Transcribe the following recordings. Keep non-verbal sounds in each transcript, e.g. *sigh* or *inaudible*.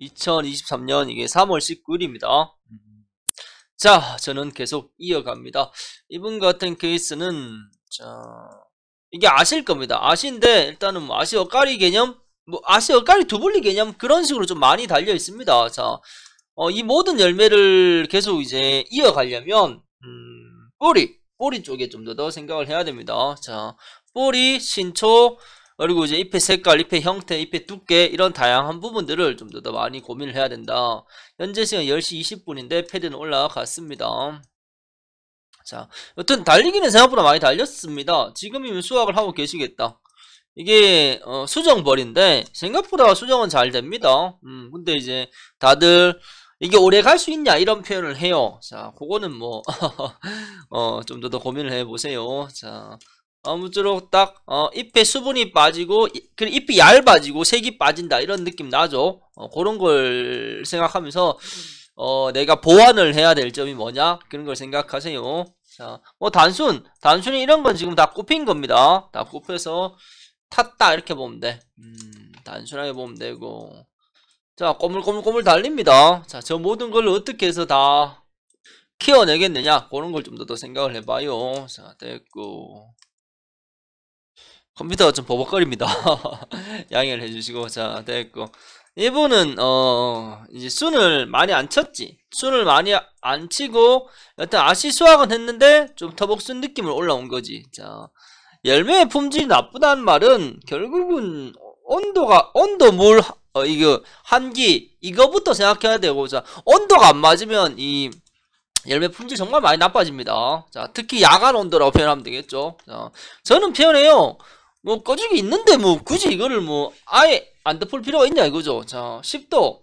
2023년 이게 3월 19일입니다. 자, 저는 계속 이어갑니다. 이분 같은 케이스는 자, 이게 아실 겁니다. 아신데 일단은 뭐 아시 어까리 개념, 뭐 아시 어까리 두블리 개념 그런 식으로 좀 많이 달려 있습니다. 자, 어, 이 모든 열매를 계속 이제 이어가려면 음, 뿌리, 뿌리 쪽에 좀 더 생각을 해야 됩니다. 자, 뿌리, 신초, 그리고 이제 잎의 색깔, 잎의 형태, 잎의 두께 이런 다양한 부분들을 좀 더 많이 고민을 해야 된다. 현재 시간 10시 20분인데 패드는 올라갔습니다. 자, 여튼 달리기는 생각보다 많이 달렸습니다. 지금이면 수확을 하고 계시겠다. 이게 어, 수정벌인데 생각보다 수정은 잘 됩니다. 음, 근데 이제 다들 이게 오래 갈 수 있냐 이런 표현을 해요. 자, 그거는 뭐 *laughs* 어, 좀 더 더 고민을 해보세요. 자. 아무쪼록 딱 어, 잎에 수분이 빠지고 잎이 얇아지고 색이 빠진다 이런 느낌 나죠 어, 그런 걸 생각하면서 어, 내가 보완을 해야 될 점이 뭐냐 그런 걸 생각하세요 자, 뭐 단순 단순히 이런 건 지금 다꼽힌 겁니다 다꼽혀서 탔다 이렇게 보면 돼 음, 단순하게 보면 되고 자 꼬물꼬물꼬물 달립니다 자저 모든 걸 어떻게 해서 다 키워내겠느냐 그런 걸 좀 더 더 생각을 해봐요 자 됐고 컴퓨터가 좀 버벅거립니다. *laughs* 양해를 해주시고 자 됐고 일본은 어 이제 순을 많이 안 쳤지 순을 많이 안 치고 여튼 아시 수학은 했는데 좀 터벅순 느낌으로 올라온 거지 자 열매의 품질이 나쁘다는 말은 결국은 온도가 온도 물 어, 이거 한기 이거부터 생각해야 되고 자 온도가 안 맞으면 이 열매 품질 정말 많이 나빠집니다. 자, 특히 야간 온도라고 표현하면 되겠죠. 자, 저는 표현해요. 뭐 꺼지기 있는데 뭐 굳이 이거를 뭐 아예 안 덮을 필요가 있냐 이거죠 자 10도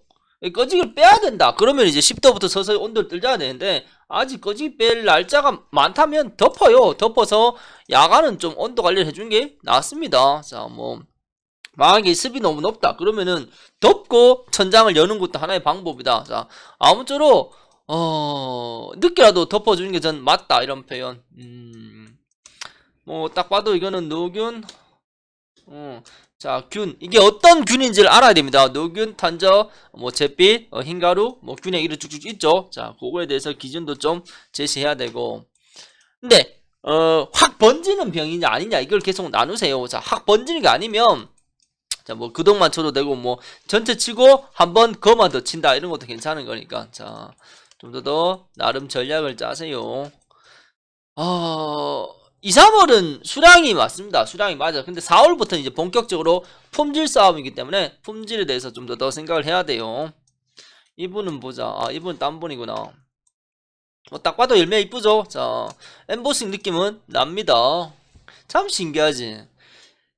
꺼지기를 빼야 된다 그러면 이제 10도부터 서서히 온도를 들려야 되는데 아직 꺼지기 뺄 날짜가 많다면 덮어요 덮어서 야간은 좀 온도 관리를 해준 게 낫습니다 자뭐 만약에 습이 너무 높다 그러면은 덮고 천장을 여는 것도 하나의 방법이다 자 아무쪼록 어 늦게라도 덮어주는 게 전 맞다 이런 표현 음... 뭐 딱 봐도 이거는 노균 어. 자, 균. 이게 어떤 균인지를 알아야 됩니다. 노균, 탄저, 뭐, 잿빛, 어, 흰가루, 뭐, 균의 이름 쭉쭉 있죠. 자, 그거에 대해서 기준도 좀 제시해야 되고. 근데, 어, 확 번지는 병이냐, 아니냐, 이걸 계속 나누세요. 자, 확 번지는 게 아니면, 자, 뭐, 그동만 쳐도 되고, 뭐, 전체 치고, 한 번 거만 더 친다. 이런 것도 괜찮은 거니까. 자, 좀 더 더, 나름 전략을 짜세요. 어, 2, 3월은 수량이 맞습니다. 수량이 맞아. 근데 4월부터는 이제 본격적으로 품질 싸움이기 때문에 품질에 대해서 좀 더 더 생각을 해야 돼요. 이분은 보자. 아, 이분 딴 분이구나. 뭐딱 어, 봐도 열매 이쁘죠? 자, 엠보싱 느낌은 납니다. 참 신기하지.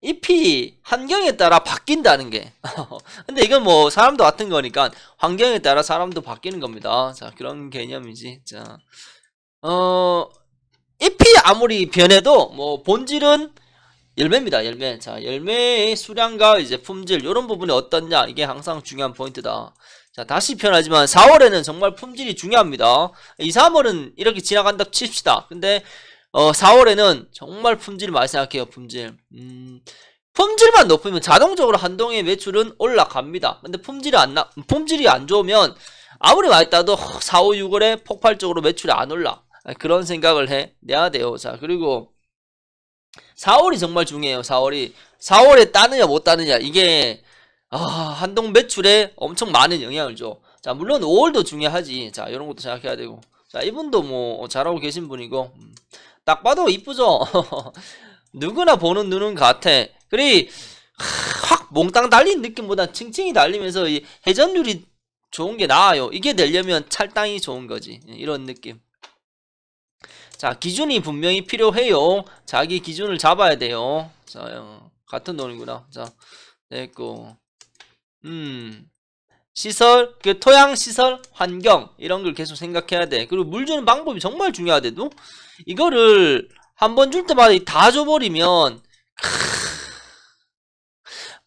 잎이 환경에 따라 바뀐다는 게 *laughs* 근데 이건 뭐 사람도 같은 거니까 환경에 따라 사람도 바뀌는 겁니다 자 그런 개념이지 자어 아무리 변해도 뭐 본질은 열매입니다. 열매. 자, 열매의 수량과 이제 품질 이런 부분이 어떻냐 이게 항상 중요한 포인트다. 자, 다시 표현하지만 4월에는 정말 품질이 중요합니다. 2, 3월은 이렇게 지나간다 칩시다. 근데 어, 4월에는 정말 품질 많이 생각해요. 품질. 음, 품질만 높으면 자동적으로 한동의 매출은 올라갑니다. 근데 품질이 안 나, 품질이 안 좋으면 아무리 많이 따도 4, 5, 6월에 폭발적으로 매출이 안 올라. 아, 그런 생각을 해내야 돼요. 자 그리고 4월이 정말 중요해요. 4월이 4월에 따느냐 못 따느냐 이게 아, 한동 매출에 엄청 많은 영향을 줘. 자 물론 5월도 중요하지. 자 이런 것도 생각해야 되고. 자 이분도 뭐 잘하고 계신 분이고 음, 딱 봐도 이쁘죠. *laughs* 누구나 보는 눈은 같아. 그리 확 몽땅 달린 느낌보다 층층이 달리면서 이 회전율이 좋은 게 나아요. 이게 되려면 찰땅이 좋은 거지. 예, 이런 느낌. 자 기준이 분명히 필요해요 자기 기준을 잡아야 돼요 자 같은 돈이구나 자 됐고 음 시설, 그 토양, 시설, 환경 이런 걸 계속 생각해야 돼. 그리고 물 주는 방법이 정말 중요하대도 이거를 한 번 줄 때마다 다 줘버리면 크...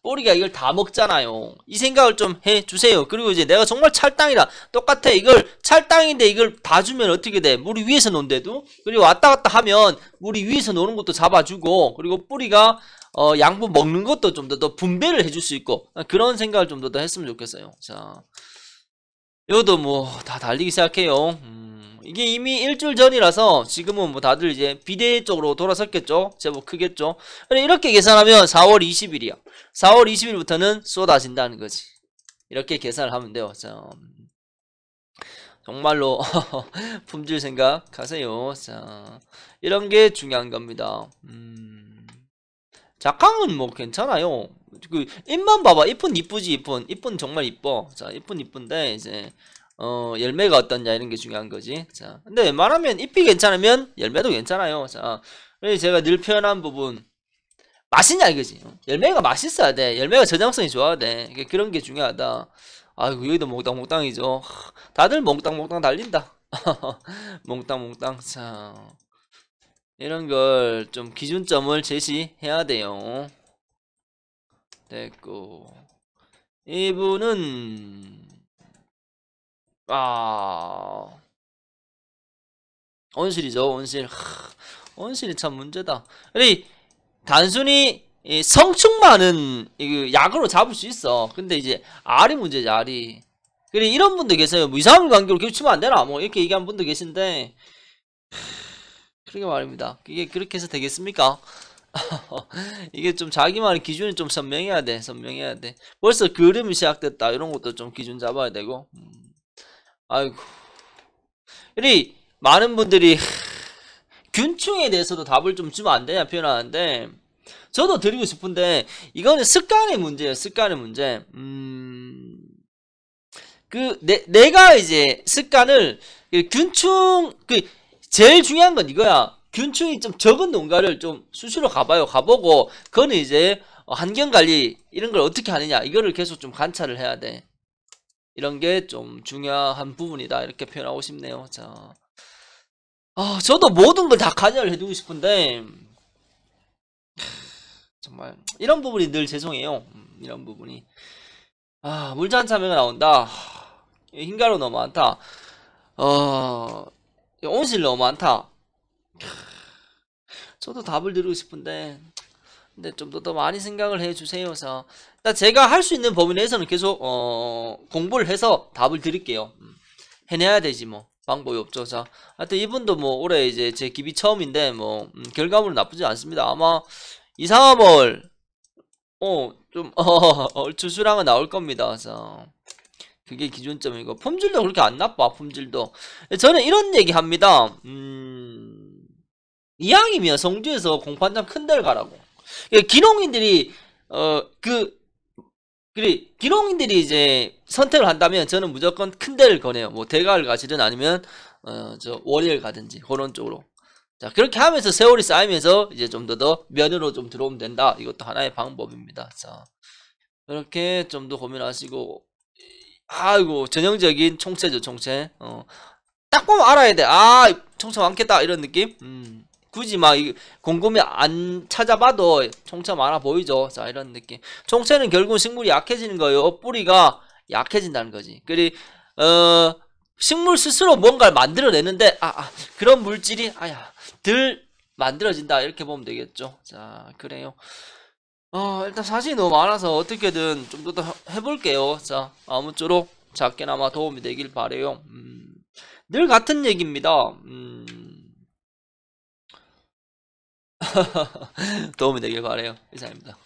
뿌리가 이걸 다 먹잖아요. 이 생각을 좀 해주세요. 그리고 이제 내가 정말 찰땅이라 똑같아. 이걸 찰땅인데 이걸 다 주면 어떻게 돼? 물이 위에서 논대도 그리고 왔다 갔다 하면 물이 위에서 노는 것도 잡아주고 그리고 뿌리가 어, 양부 먹는 것도 좀 더 더 분배를 해 줄 수 있고 그런 생각을 좀 더 더 했으면 좋겠어요. 자, 이것도 뭐 다 달리기 시작해요. 음. 이게 이미 일주일 전이라서 지금은 뭐 다들 이제 비대 쪽으로 돌아섰겠죠 제법 크겠죠 이렇게 계산하면 4월 20일이야 4월 20일부터는 쏟아진다는 거지 이렇게 계산을 하면 돼요 자, 정말로 *laughs* 품질 생각하세요 자, 이런 게 중요한 겁니다 음, 작황은 뭐 괜찮아요 그 잎만 봐봐 이쁜 이쁘지 이쁜 이쁜 정말 이뻐 자 잎은 이쁜데 이제 어, 열매가 어떠냐 이런 게 중요한 거지. 자, 근데 웬만하면 잎이 괜찮으면 열매도 괜찮아요. 자, 제가 늘 표현한 부분 맛있냐 이거지. 어, 열매가 맛있어야 돼. 열매가 저장성이 좋아야 돼. 그러 그런 게 중요하다. 아이고 여기도 몽땅몽땅이죠. 다들 몽땅몽땅 달린다. *laughs* 몽땅몽땅. 자, 이런 걸 좀 기준점을 제시해야 돼요. 됐고 이분은 아 온실이죠 온실 온실이 참 문제다 우리 단순히 성충만은 그 약으로 잡을 수 있어 근데 이제 알이 문제지 알이 그래 이런 분도 계세요 뭐 이상한 관계로 겹치면 안되나 뭐 이렇게 얘기하는 분도 계신데 그러게 말입니다 이게 그렇게 해서 되겠습니까 *laughs* 이게 좀 자기만의 기준이 좀 선명해야 돼 선명해야 돼 벌써 그림이 시작됐다 이런 것도 좀 기준 잡아야 되고 음. 아이고. 우리 많은 분들이 균충에 대해서도 답을 좀 주면 안 되냐 표현하는데 저도 드리고 싶은데 이거는 습관의 문제예요. 습관의 문제. 음. 그 내, 내가 이제 습관을 균충 그 제일 중요한 건 이거야. 균충이 좀 적은 농가를 좀 수시로 가봐요. 가보고 그거는 이제 환경 관리 이런 걸 어떻게 하느냐 이거를 계속 좀 관찰을 해야 돼. 이런 게 좀 중요한 부분이다 이렇게 표현하고 싶네요. 자, 아 저도 모든 걸다 관여를 해두고 싶은데 정말 이런 부분이 늘 죄송해요. 음, 이런 부분이 아 물잔 참여가 나온다. 흰가루 너무 많다. 어 온실 너무 많다. 저도 답을 드리고 싶은데 근데 네, 좀더 많이 생각을 해주세요서 제가 할 수 있는 범위 내에서는 계속 어, 공부를 해서 답을 드릴게요 음, 해내야 되지 뭐 방법이 없죠 자 하여튼 이분도 뭐 올해 이제 제 기비 처음인데 뭐 음, 결과물은 나쁘지 않습니다 아마 2, 3월 어좀 얼추 수량은 나올 겁니다 자 그게 기준점이고 품질도 그렇게 안 나빠 품질도 네, 저는 이런 얘기 합니다 음 이왕이면 성주에서 공판장 큰 데를 가라고 기농인들이 그러니까 어그 그리 기농인들이 이제 선택을 한다면 저는 무조건 큰 데를 거네요. 뭐 대가를 가시든 아니면 어 저 월요일 가든지 그런 쪽으로. 자 그렇게 하면서 세월이 쌓이면서 이제 좀 더 더 면으로 좀 들어오면 된다. 이것도 하나의 방법입니다. 자 이렇게 좀 더 고민하시고 아이고 전형적인 총체죠 총체. 어딱 보면 알아야 돼. 아 총체 많겠다 이런 느낌. 음. 굳이 막곰금이안 찾아봐도 총차 많아 보이죠. 자 이런 느낌. 총체는 결국 식물이 약해지는 거예요. 어, 뿌리가 약해진다는 거지. 그리 어 식물 스스로 뭔가를 만들어내는데 아, 아 그런 물질이 아야 들 만들어진다 이렇게 보면 되겠죠. 자 그래요. 어 일단 사진이 너무 많아서 어떻게든 좀 더 해볼게요. 자 아무쪼록 작게나마 도움이 되길 바래요. 음, 늘 같은 얘기입니다. 음. *laughs* 도움이 되길 바래요. 이상입니다.